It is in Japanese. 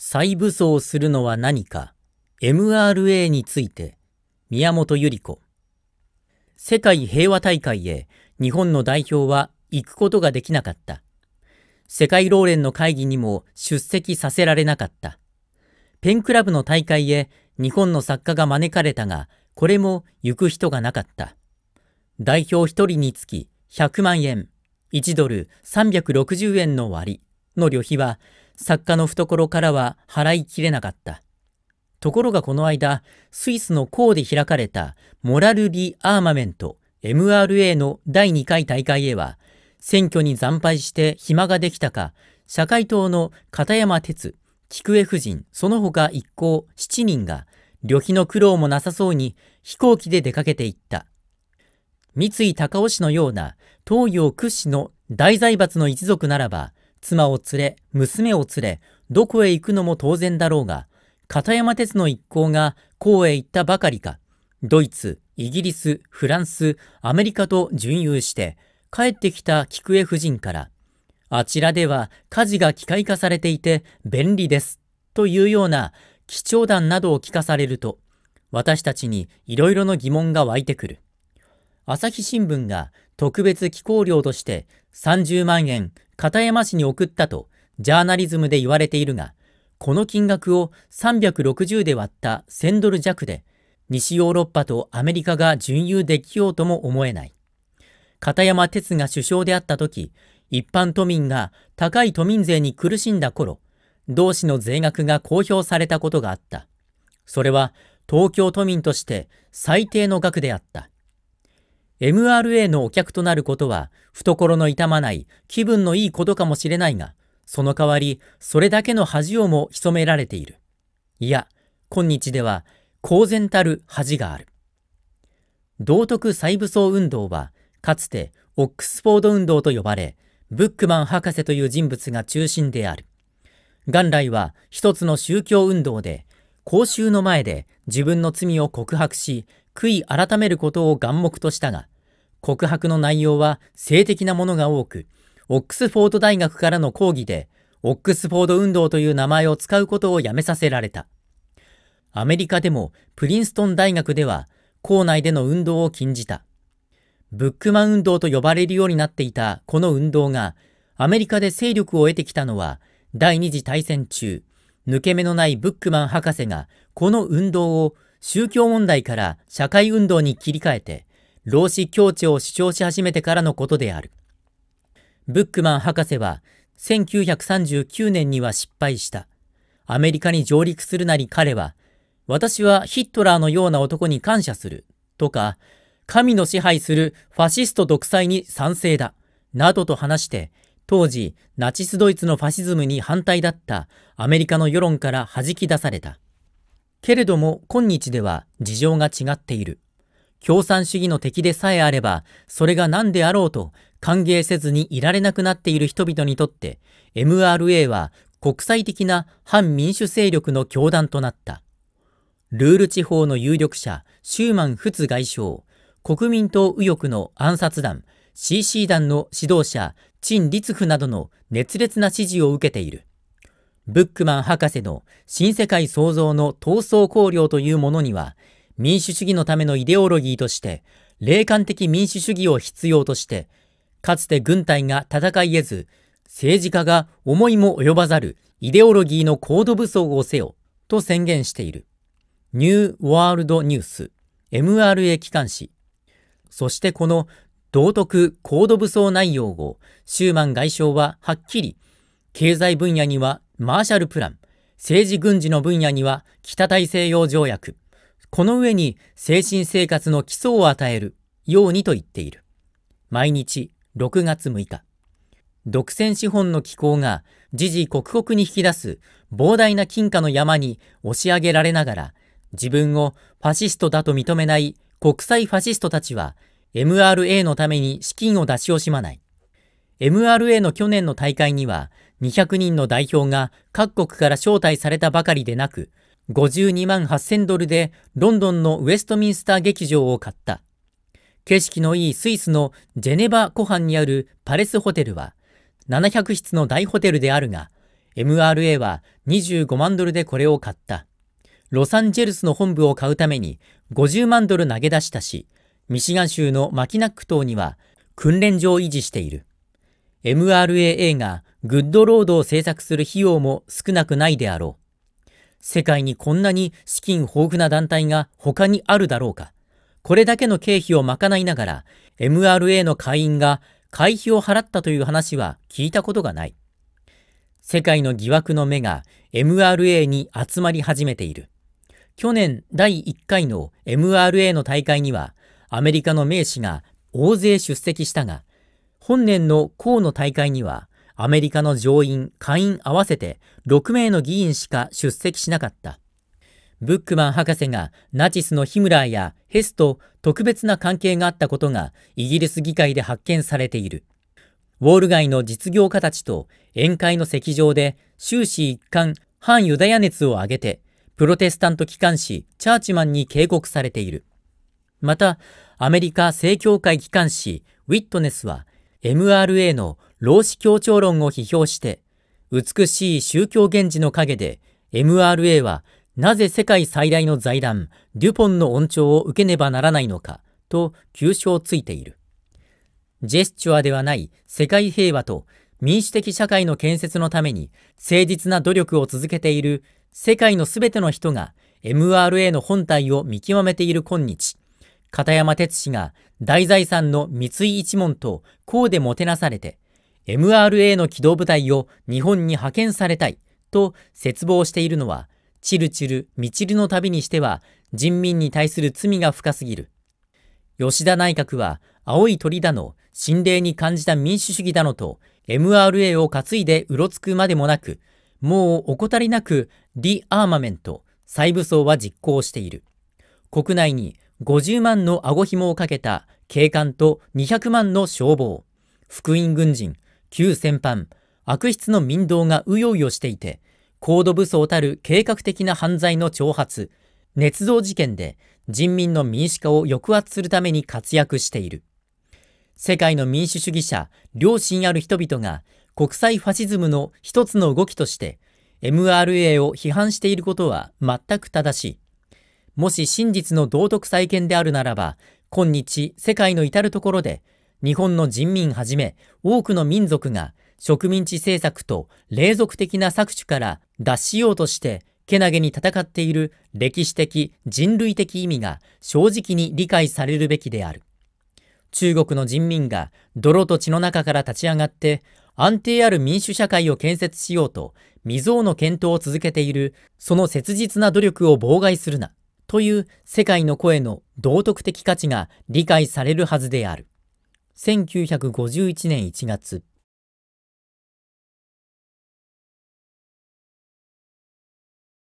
再武装するのは何か MRA について宮本百合子世界平和大会へ日本の代表は行くことができなかった世界労連の会議にも出席させられなかったペンクラブの大会へ日本の作家が招かれたがこれも行く人がなかった代表1人につき100万円1ドル360円の割の旅費は作家の懐からは払いきれなかった。ところがこの間、スイスのコーで開かれたモラル・リ・アーマメント MRA の第2回大会へは、選挙に惨敗して暇ができたか、社会党の片山哲、菊江夫人、その他一行7人が、旅費の苦労もなさそうに飛行機で出かけていった。三井高尾氏のような東洋屈指の大財閥の一族ならば、妻を連れ、娘を連れ、どこへ行くのも当然だろうが、片山鉄の一行がこうへ行ったばかりか、ドイツ、イギリス、フランス、アメリカと巡遊して、帰ってきた菊江夫人から、あちらでは家事が機械化されていて便利です、というような貴重談などを聞かされると、私たちにいろいろの疑問が湧いてくる。朝日新聞が特別寄稿料として30万円片山氏に送ったとジャーナリズムで言われているが、この金額を360で割った1000ドル弱で、西ヨーロッパとアメリカが準優できようとも思えない。片山哲が首相であった時、一般都民が高い都民税に苦しんだ頃、同氏の税額が公表されたことがあった。それは東京都民として最低の額であった。MRA のお客となることは、懐の痛まない、気分のいいことかもしれないが、その代わり、それだけの恥をも潜められている。いや、今日では、公然たる恥がある。道徳再武装運動は、かつてオックスフォード運動と呼ばれ、ブックマン博士という人物が中心である。元来は一つの宗教運動で、公衆の前で自分の罪を告白し、悔い改めることを願目としたが、告白の内容は性的なものが多く、オックスフォード大学からの講義で、オックスフォード運動という名前を使うことをやめさせられた。アメリカでもプリンストン大学では、校内での運動を禁じた。ブックマン運動と呼ばれるようになっていたこの運動が、アメリカで勢力を得てきたのは、第二次大戦中、抜け目のないブックマン博士がこの運動を宗教問題から社会運動に切り替えて、老子協調を主張し始めてからのことである。ブックマン博士は、1939年には失敗した。アメリカに上陸するなり彼は、私はヒットラーのような男に感謝する、とか、神の支配するファシスト独裁に賛成だ、などと話して、当時、ナチスドイツのファシズムに反対だったアメリカの世論から弾き出された。けれども今日では事情が違っている。共産主義の敵でさえあれば、それが何であろうと歓迎せずにいられなくなっている人々にとって、MRA は国際的な反民主勢力の教団となった。ルール地方の有力者、シューマン・フツ外相、国民党右翼の暗殺団、CC 団の指導者、陳立夫などの熱烈な支持を受けている。ブックマン博士の新世界創造の闘争考慮というものには、民主主義のためのイデオロギーとして、霊感的民主主義を必要として、かつて軍隊が戦い得ず、政治家が思いも及ばざるイデオロギーの高度武装をせよ、と宣言している。ニューワールドニュース、MRA 機関紙。そしてこの道徳高度武装内容をシューマン外相ははっきり経済分野にはマーシャルプラン、政治軍事の分野には北大西洋条約、この上に精神生活の基礎を与えるようにと言っている。毎日6月6日。独占資本の機構が時々刻々に引き出す膨大な金貨の山に押し上げられながら自分をファシストだと認めない国際ファシストたちは MRA のために資金を出し惜しまない。MRA の去年の大会には200人の代表が各国から招待されたばかりでなく、52万8000ドルでロンドンのウェストミンスター劇場を買った。景色のいいスイスのジェネバ湖畔にあるパレスホテルは700室の大ホテルであるが、MRA は25万ドルでこれを買った。ロサンジェルスの本部を買うために50万ドル投げ出したし、ミシガン州のマキナック島には訓練場を維持している。MRAA がグッドロードを制作する費用も少なくないであろう。世界にこんなに資金豊富な団体が他にあるだろうか。これだけの経費を賄いながら、MRA の会員が会費を払ったという話は聞いたことがない。世界の疑惑の目が MRA に集まり始めている。去年第1回の MRA の大会には、アメリカの名士が大勢出席したが、本年の河野大会には、アメリカの上院、下院合わせて6名の議員しか出席しなかった。ブックマン博士がナチスのヒムラーやヘスと特別な関係があったことがイギリス議会で発見されている。ウォール街の実業家たちと宴会の席上で終始一貫反ユダヤ熱を上げてプロテスタント機関紙チャーチマンに警告されている。また、アメリカ正教会機関紙ウィットネスは MRA の老子協調論を批評して、美しい宗教源氏の陰で、MRA はなぜ世界最大の財団、デュポンの恩寵を受けねばならないのか、と急所ついている。ジェスチュアではない世界平和と民主的社会の建設のために誠実な努力を続けている世界のすべての人が MRA の本体を見極めている今日、片山哲氏が大財産の三井一門とこうでもてなされて、MRA の機動部隊を日本に派遣されたいと絶望しているのは、チルチル、ミチルの旅にしては人民に対する罪が深すぎる。吉田内閣は青い鳥だの、心霊に感じた民主主義だのと、MRA を担いでうろつくまでもなく、もう怠りなくリアーマメント、再武装は実行している。国内に50万の顎紐をかけた警官と200万の消防、福音軍人、旧戦犯、悪質の民道がうようよしていて、高度武装たる計画的な犯罪の挑発、捏造事件で人民の民主化を抑圧するために活躍している。世界の民主主義者、良心ある人々が国際ファシズムの一つの動きとして MRA を批判していることは全く正しい。もし真実の道徳再建であるならば、今日世界の至るところで、日本の人民はじめ多くの民族が植民地政策と霊俗的な搾取から脱しようとしてけなげに戦っている歴史的人類的意味が正直に理解されるべきである。中国の人民が泥と血の中から立ち上がって安定ある民主社会を建設しようと未曾有の検討を続けているその切実な努力を妨害するな。という世界の声の道徳的価値が理解されるはずである。1951年1月、